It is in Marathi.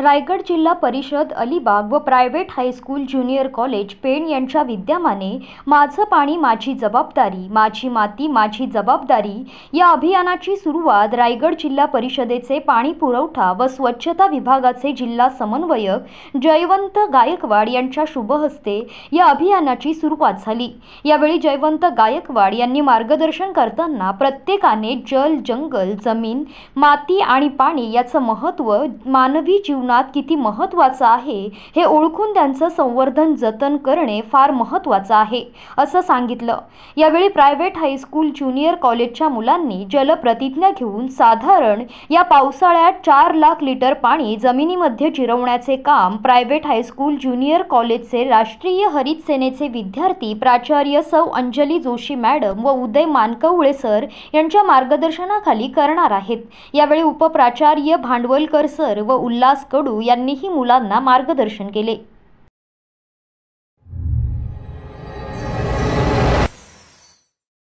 रायगड जिल्हा परिषद अलिबाग व private high school junior college Pen यांच्या विद्यमाने माझं पाणी माझी जबाबदारी माझी माती माझी जबाबदारी या अभियानाची सुरुवात रायगड जिल्हा परिषदेचे पाणी पुरवठा व स्वच्छता विभागाचे जिल्हा समन्वयक जयवंत गायकवाड यांच्या शुभहस्ते या अभियानाची सुरुवात झाली यावेळी जयवंत गायकवाड यांनी मार्गदर्शन करताना प्रत्येकाने जल जंगल जमीन माती आणि पाणी याचं महत्त्व मानवी जीव जीवनात किती महत्त्वाचं आहे हे ओळखून त्यांचं संवर्धन जतन करणे फार महत्त्वाचं आहे असं सांगितलं यावेळी प्रायव्हेट हायस्कूल ज्युनियर कॉलेजच्या मुलांनी जलप्रतिज्ञा घेऊन साधारण या पावसाळ्यात चार लाख लिटर पाणी जमिनीमध्ये चिरवण्याचे काम प्रायव्हेट हायस्कूल ज्युनियर कॉलेजचे राष्ट्रीय हरित सेनेचे विद्यार्थी प्राचार्य सौ अंजली जोशी मॅडम व उदय मानकवळे सर यांच्या मार्गदर्शनाखाली करणार आहेत यावेळी उपप्राचार्य भांडवलकर सर व उल्हास कडू यांनीही मुलांना मार्गदर्शन केले